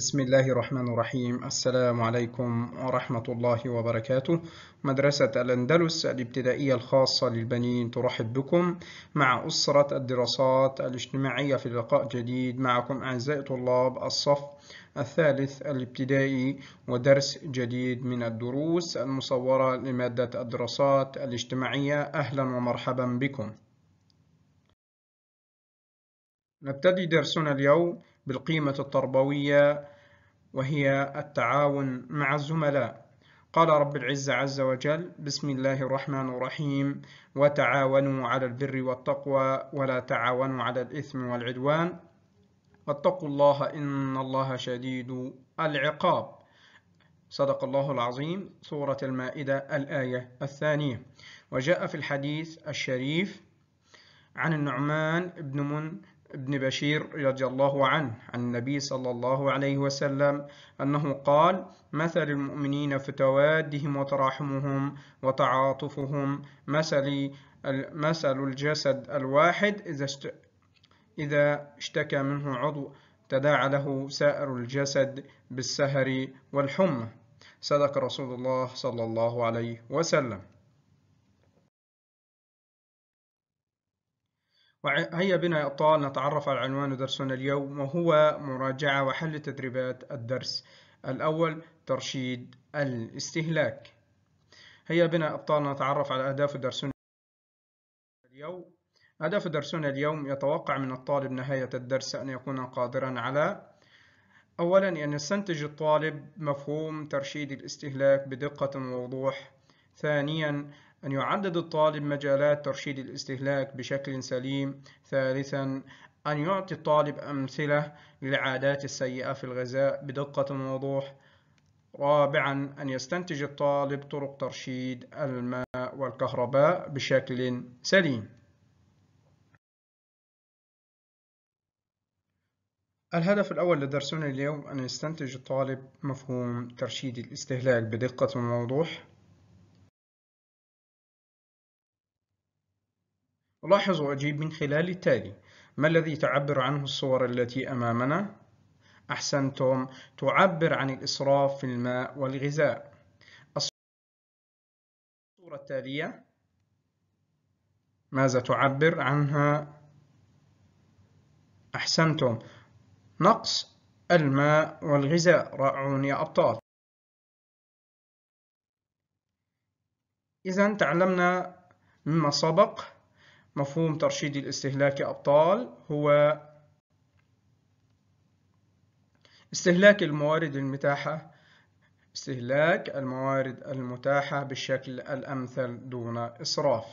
بسم الله الرحمن الرحيم السلام عليكم ورحمة الله وبركاته مدرسة الأندلس الابتدائية الخاصة للبنين ترحب بكم مع أسرة الدراسات الاجتماعية في لقاء جديد معكم أعزائي طلاب الصف الثالث الابتدائي ودرس جديد من الدروس المصورة لمادة الدراسات الاجتماعية أهلا ومرحبا بكم نبتدي درسنا اليوم بالقيمة التربوية وهي التعاون مع الزملاء قال رب العزة عز وجل بسم الله الرحمن الرحيم وتعاونوا على البر والتقوى ولا تعاونوا على الإثم والعدوان واتقوا الله إن الله شديد العقاب صدق الله العظيم سورة المائدة الآية الثانية وجاء في الحديث الشريف عن النعمان بن من بن بشير رضي الله عنه عن النبي صلى الله عليه وسلم أنه قال مثل المؤمنين في توادهم وتراحمهم وتعاطفهم مثل مثل الجسد الواحد إذا إذا اشتكى منه عضو تداعى له سائر الجسد بالسهر والحمى صدق رسول الله صلى الله عليه وسلم هيا بنا يا أبطال نتعرف على عنوان درسنا اليوم وهو مراجعة وحل تدريبات الدرس الأول ترشيد الاستهلاك هيا بنا يا أبطال نتعرف على أهداف درسنا اليوم هدف درسنا اليوم يتوقع من الطالب نهاية الدرس أن يكون قادرا على أولا أن يستنتج الطالب مفهوم ترشيد الاستهلاك بدقة ووضوح ثانيا أن يعدد الطالب مجالات ترشيد الاستهلاك بشكل سليم ثالثا أن يعطي الطالب أمثلة للعادات السيئة في الغذاء بدقة ووضوح رابعا أن يستنتج الطالب طرق ترشيد الماء والكهرباء بشكل سليم الهدف الأول لدرسنا اليوم أن يستنتج الطالب مفهوم ترشيد الاستهلاك بدقة ووضوح لاحظ وأجيب من خلال التالي ما الذي تعبر عنه الصور التي أمامنا؟ أحسنتم تعبر عن الإسراف في الماء والغذاء الصورة التالية ماذا تعبر عنها؟ أحسنتم نقص الماء والغذاء رائعون يا أبطال إذا تعلمنا مما سبق مفهوم ترشيد الاستهلاك أبطال هو استهلاك الموارد المتاحة استهلاك الموارد المتاحة بالشكل الأمثل دون إسراف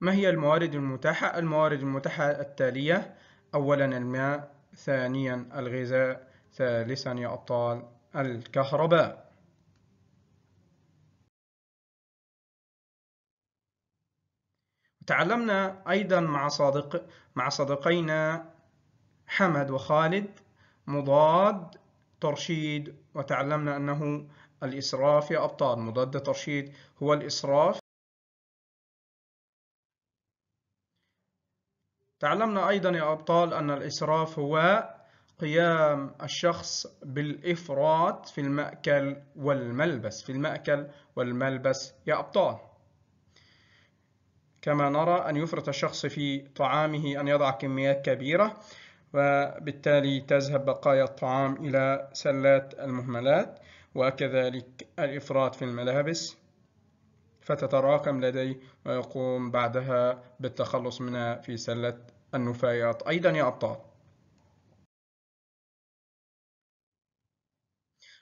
ما هي الموارد المتاحة؟ الموارد المتاحة التالية أولا الماء ثانيا الغذاء ثالثا يا أبطال الكهرباء تعلمنا أيضا مع صادق مع صديقينا حمد وخالد مضاد ترشيد وتعلمنا أنه الإسراف يا أبطال مضاد ترشيد هو الإسراف تعلمنا أيضا يا أبطال أن الإسراف هو قيام الشخص بالإفراط في المأكل والملبس في المأكل والملبس يا أبطال كما نرى أن يفرط الشخص في طعامه أن يضع كميات كبيرة وبالتالي تذهب بقايا الطعام إلى سلات المهملات وكذلك الإفراط في الملابس فتتراكم لديه ويقوم بعدها بالتخلص منها في سلة النفايات أيضا يا أبطال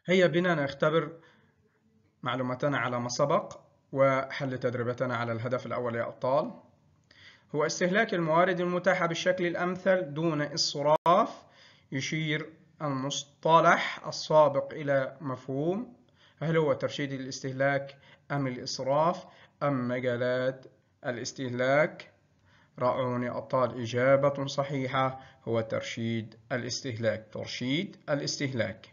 هيا بنا نختبر معلومتنا على ما سبق وحل تدريبتنا على الهدف الأول يا أبطال هو استهلاك الموارد المتاحة بالشكل الأمثل دون إصراف يشير المصطلح السابق إلى مفهوم هل هو ترشيد الاستهلاك أم الإصراف أم مجالات الاستهلاك رأوني أبطال إجابة صحيحة هو ترشيد الاستهلاك ترشيد الاستهلاك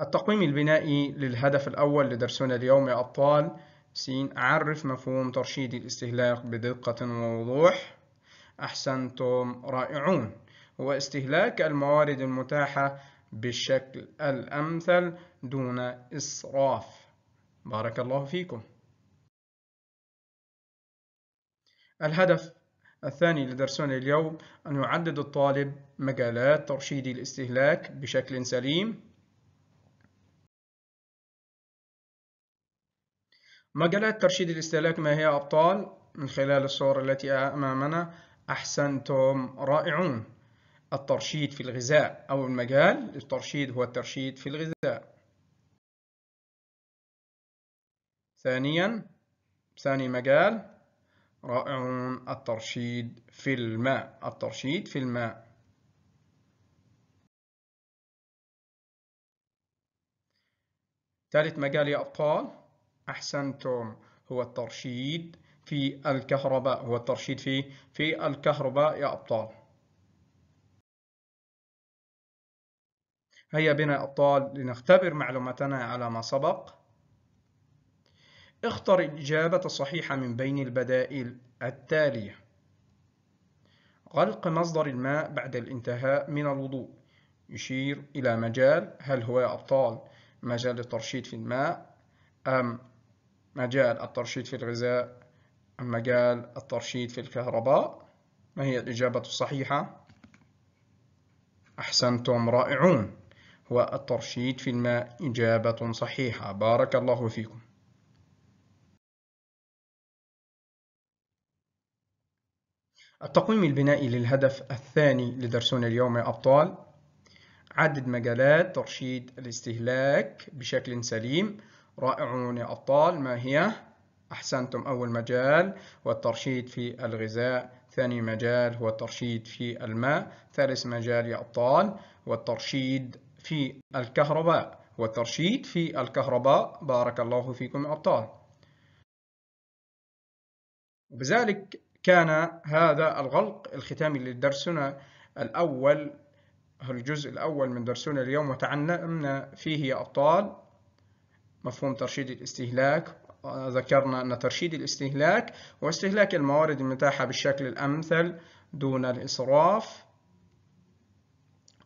التقويم البنائي للهدف الأول لدرسنا اليوم يا أبطال سين عرف مفهوم ترشيد الاستهلاك بدقة ووضوح أحسنتم رائعون هو استهلاك الموارد المتاحة بالشكل الأمثل دون إسراف بارك الله فيكم الهدف الثاني لدرسنا اليوم أن يعدد الطالب مجالات ترشيد الاستهلاك بشكل سليم مجالات ترشيد الاستهلاك ما هي أبطال من خلال الصور التي أمامنا أحسنتم رائعون الترشيد في الغذاء أو المجال الترشيد هو الترشيد في الغذاء ثانيا ثاني مجال رائعون الترشيد في الماء الترشيد في الماء ثالث مجال يا أبطال أحسنتم هو الترشيد في الكهرباء هو الترشيد في في الكهرباء يا أبطال هيا بنا يا أبطال لنختبر معلوماتنا على ما سبق اختر الإجابة الصحيحة من بين البدائل التالية غلق مصدر الماء بعد الانتهاء من الوضوء يشير إلى مجال هل هو يا أبطال مجال الترشيد في الماء أم مجال الترشيد في الغذاء أم مجال الترشيد في الكهرباء ما هي الإجابة الصحيحة؟ أحسنتم رائعون والترشيد في الماء إجابة صحيحة بارك الله فيكم التقويم البنائي للهدف الثاني لدرسنا اليوم يا أبطال عدد مجالات ترشيد الاستهلاك بشكل سليم رائعون يا أبطال ما هي؟ أحسنتم أول مجال والترشيد في الغذاء ثاني مجال هو الترشيد في الماء ثالث مجال يا أبطال والترشيد في الكهرباء والترشيد في الكهرباء بارك الله فيكم يا أبطال وبذلك كان هذا الغلق الختامي لدرسنا الأول الجزء الأول من درسنا اليوم وتعلمنا فيه يا أبطال مفهوم ترشيد الاستهلاك ذكرنا أن ترشيد الاستهلاك هو استهلاك الموارد المتاحة بالشكل الأمثل دون الإسراف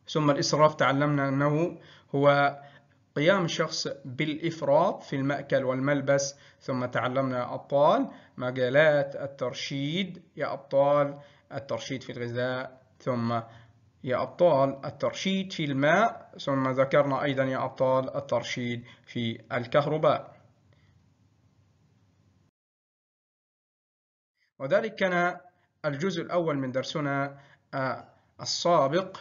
ثم الإسراف تعلمنا أنه هو قيام الشخص بالإفراط في المأكل والملبس ثم تعلمنا يا أبطال مجالات الترشيد يا أبطال الترشيد في الغذاء ثم يا أبطال الترشيد في الماء ثم ذكرنا أيضا يا أبطال الترشيد في الكهرباء وذلك كان الجزء الأول من درسنا آه، السابق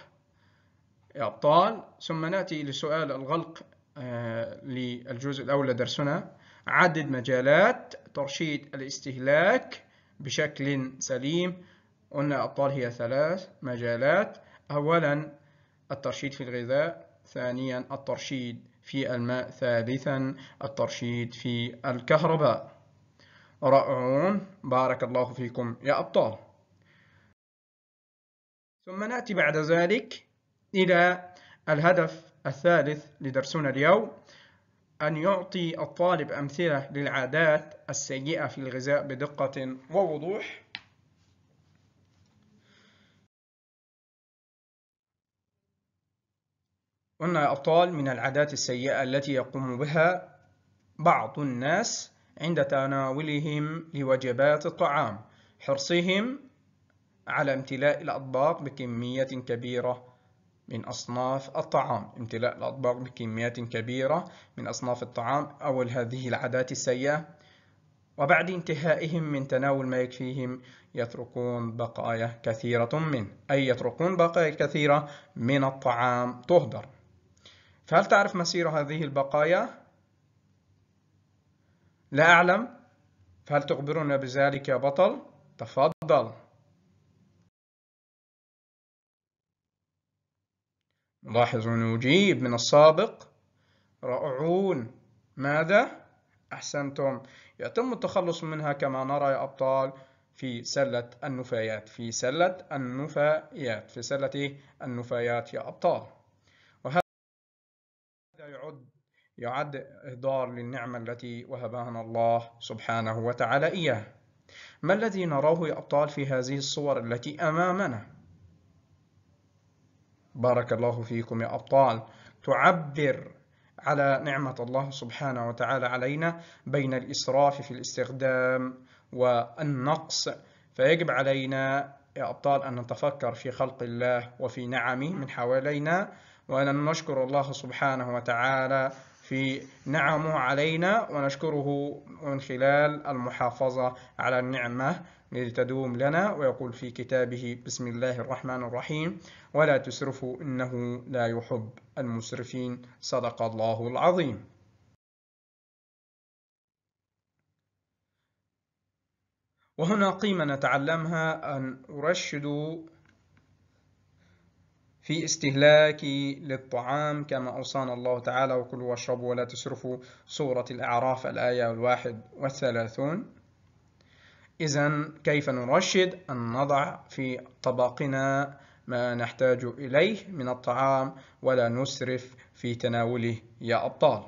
يا أبطال ثم نأتي إلى سؤال الغلق آه، للجزء الأول لدرسنا عدد مجالات ترشيد الاستهلاك بشكل سليم قلنا أبطال هي ثلاث مجالات أولا الترشيد في الغذاء ثانيا الترشيد في الماء ثالثا الترشيد في الكهرباء رائعون بارك الله فيكم يا أبطال ثم نأتي بعد ذلك إلى الهدف الثالث لدرسنا اليوم أن يعطي الطالب أمثلة للعادات السيئة في الغذاء بدقة ووضوح قلنا يا أبطال من العادات السيئة التي يقوم بها بعض الناس عند تناولهم لوجبات الطعام حرصهم على امتلاء الأطباق بكمية كبيرة من أصناف الطعام امتلاء الأطباق بكميات كبيرة من أصناف الطعام أو هذه العادات السيئة وبعد انتهائهم من تناول ما يكفيهم يتركون بقايا كثيرة منه أي يتركون بقايا كثيرة من الطعام تهدر فهل تعرف مصير هذه البقايا؟ لا أعلم فهل تخبرنا بذلك يا بطل؟ تفضل نلاحظ نجيب من السابق رائعون ماذا؟ أحسنتم يتم التخلص منها كما نرى يا أبطال في سلة النفايات في سلة النفايات في سلة النفايات يا أبطال يعد إهدار للنعمة التي وهبها الله سبحانه وتعالى إياه ما الذي نراه يا أبطال في هذه الصور التي أمامنا؟ بارك الله فيكم يا أبطال تعبر على نعمة الله سبحانه وتعالى علينا بين الإسراف في الاستخدام والنقص فيجب علينا يا أبطال أن نتفكر في خلق الله وفي نعمه من حوالينا وأن نشكر الله سبحانه وتعالى في نعمه علينا ونشكره من خلال المحافظة على النعمة لتدوم لنا ويقول في كتابه بسم الله الرحمن الرحيم ولا تسرفوا إنه لا يحب المسرفين صدق الله العظيم وهنا قيمة نتعلمها أن أرشد في استهلاكي للطعام كما أوصانا الله تعالى وكلوا واشربوا ولا تسرفوا سورة الأعراف الآية الواحد والثلاثون إذا كيف نرشد أن نضع في طبقنا ما نحتاج إليه من الطعام ولا نسرف في تناوله يا أبطال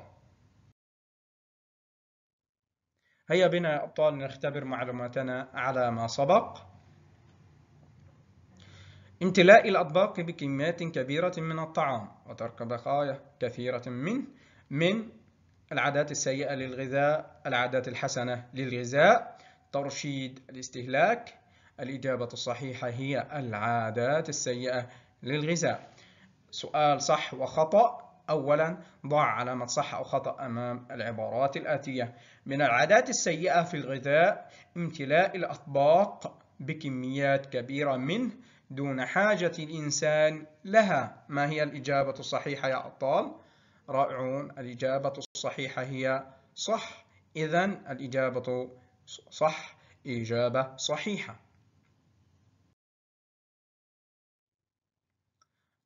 هيا بنا يا أبطال نختبر معلوماتنا على ما سبق امتلاء الأطباق بكميات كبيرة من الطعام وترك بقايا كثيرة منه من العادات السيئة للغذاء العادات الحسنة للغذاء ترشيد الاستهلاك الإجابة الصحيحة هي العادات السيئة للغذاء سؤال صح وخطأ أولا ضع علامة صح أو خطأ أمام العبارات الآتية من العادات السيئة في الغذاء امتلاء الأطباق بكميات كبيرة منه دون حاجة الإنسان لها ما هي الإجابة الصحيحة يا أبطال؟ رائعون الإجابة الصحيحة هي صح إذا الإجابة صح إجابة صحيحة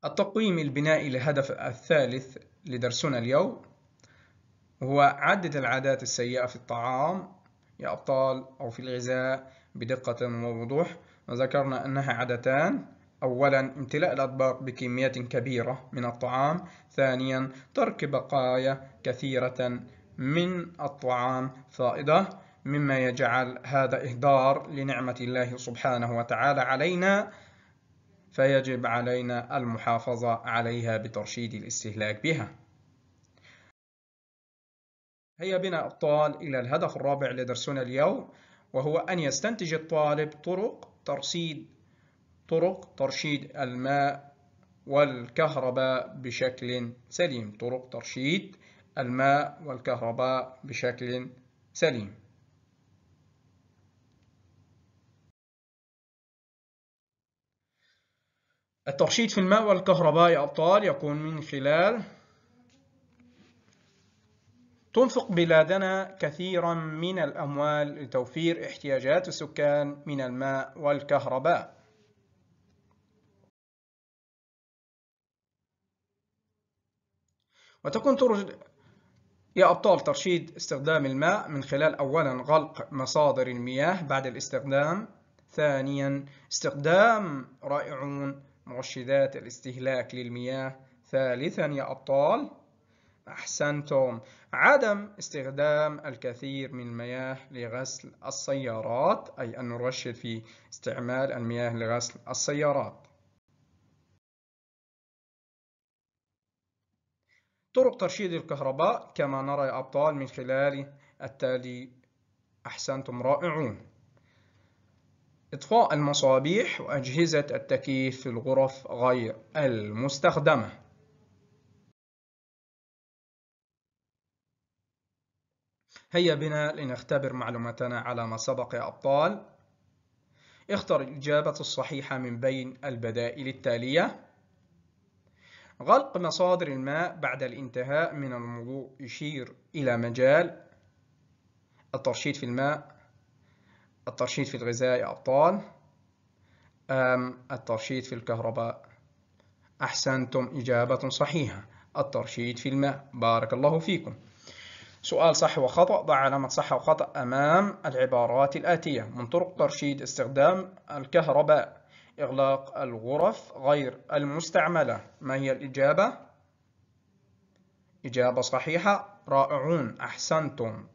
التقويم البنائي للهدف الثالث لدرسنا اليوم هو عدد العادات السيئة في الطعام يا أبطال أو في الغذاء بدقة ووضوح وذكرنا أنها عادتان أولا امتلاء الأطباق بكميات كبيرة من الطعام ثانيا ترك بقايا كثيرة من الطعام فائضة مما يجعل هذا إهدار لنعمة الله سبحانه وتعالى علينا فيجب علينا المحافظة عليها بترشيد الاستهلاك بها هيا بنا الطال إلى الهدف الرابع لدرسنا اليوم وهو أن يستنتج الطالب طرق ترصيد طرق ترشيد الماء والكهرباء بشكل سليم طرق ترشيد الماء والكهرباء بشكل سليم الترشيد في الماء والكهرباء يا أبطال يكون من خلال تنفق بلادنا كثيرا من الأموال لتوفير احتياجات السكان من الماء والكهرباء وتكون ترشد يا أبطال ترشيد استخدام الماء من خلال أولا غلق مصادر المياه بعد الاستخدام ثانيا استخدام رائعون مرشدات الاستهلاك للمياه ثالثا يا أبطال أحسنتم عدم استخدام الكثير من المياه لغسل السيارات أي أن نرشد في استعمال المياه لغسل السيارات طرق ترشيد الكهرباء كما نرى يا أبطال من خلال التالي أحسنتم رائعون إطفاء المصابيح وأجهزة التكييف في الغرف غير المستخدمة هيا بنا لنختبر معلوماتنا على ما سبق يا أبطال اختر الإجابة الصحيحة من بين البدائل التالية غلق مصادر الماء بعد الانتهاء من الموضوع يشير إلى مجال الترشيد في الماء الترشيد في الغذاء يا أبطال أم الترشيد في الكهرباء أحسنتم إجابة صحيحة الترشيد في الماء بارك الله فيكم سؤال صح وخطأ ضع علامة صح وخطأ أمام العبارات الآتية من طرق ترشيد استخدام الكهرباء إغلاق الغرف غير المستعملة ما هي الإجابة؟ إجابة صحيحة رائعون أحسنتم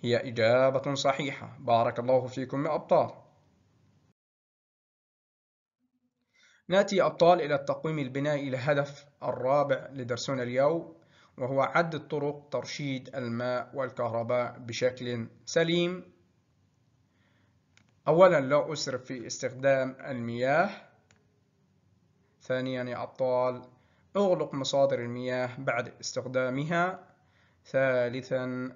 هي إجابة صحيحة بارك الله فيكم يا أبطال نأتي أبطال إلى التقويم البنائي لهدف الرابع لدرسنا اليوم وهو عد طرق ترشيد الماء والكهرباء بشكل سليم أولا لا أسرف في استخدام المياه ثانيا يا أبطال أغلق مصادر المياه بعد استخدامها ثالثا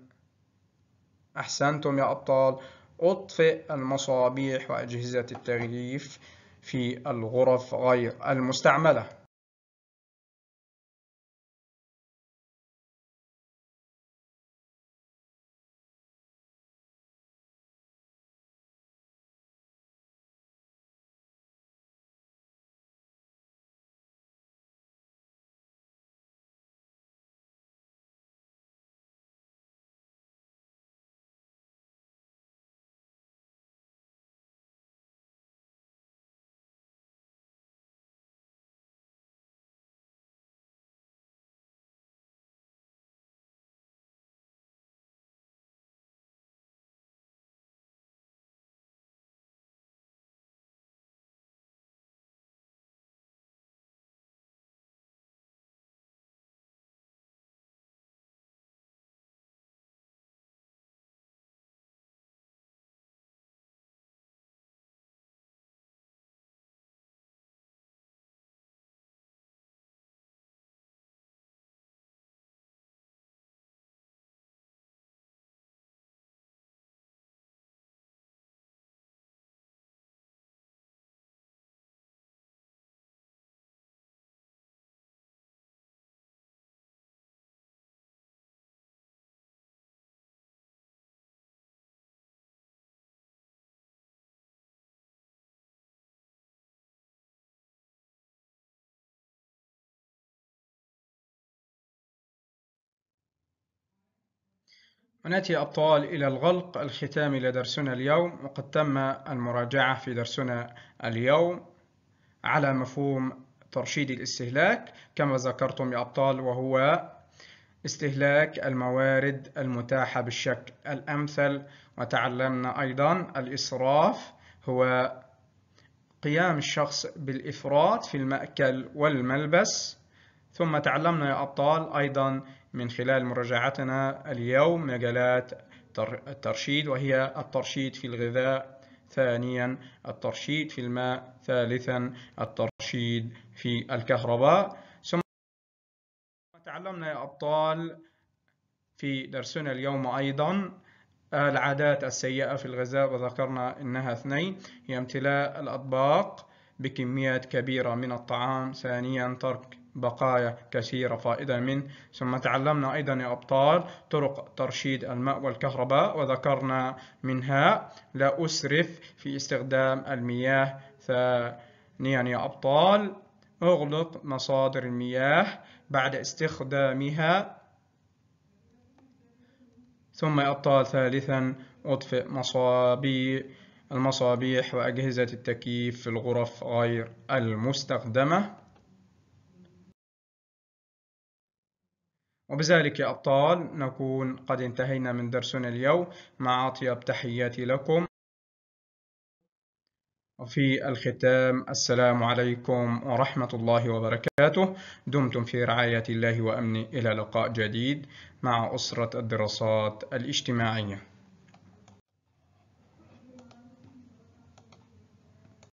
أحسنتم يا أبطال أطفئ المصابيح وأجهزة التغليف في الغرف غير المستعملة ونأتي أبطال إلى الغلق الختامي لدرسنا اليوم وقد تم المراجعة في درسنا اليوم على مفهوم ترشيد الاستهلاك كما ذكرتم يا أبطال وهو استهلاك الموارد المتاحة بالشكل الأمثل وتعلمنا أيضا الإسراف هو قيام الشخص بالإفراط في المأكل والملبس ثم تعلمنا يا أبطال أيضا من خلال مراجعتنا اليوم مجالات الترشيد وهي الترشيد في الغذاء ثانيا الترشيد في الماء ثالثا الترشيد في الكهرباء ثم تعلمنا يا أبطال في درسنا اليوم أيضا العادات السيئة في الغذاء وذكرنا أنها اثنين هي امتلاء الأطباق بكميات كبيرة من الطعام ثانيا ترك بقايا كثيرة فائدة منه ثم تعلمنا أيضا يا أبطال طرق ترشيد الماء والكهرباء وذكرنا منها لا أسرف في استخدام المياه ثانيا يا أبطال أغلق مصادر المياه بعد استخدامها ثم يا أبطال ثالثا أطفئ مصابي المصابيح وأجهزة التكييف في الغرف غير المستخدمة وبذلك يا أبطال نكون قد انتهينا من درسنا اليوم مع أطيب تحياتي لكم وفي الختام السلام عليكم ورحمة الله وبركاته دمتم في رعاية الله وأمن إلى لقاء جديد مع أسرة الدراسات الاجتماعية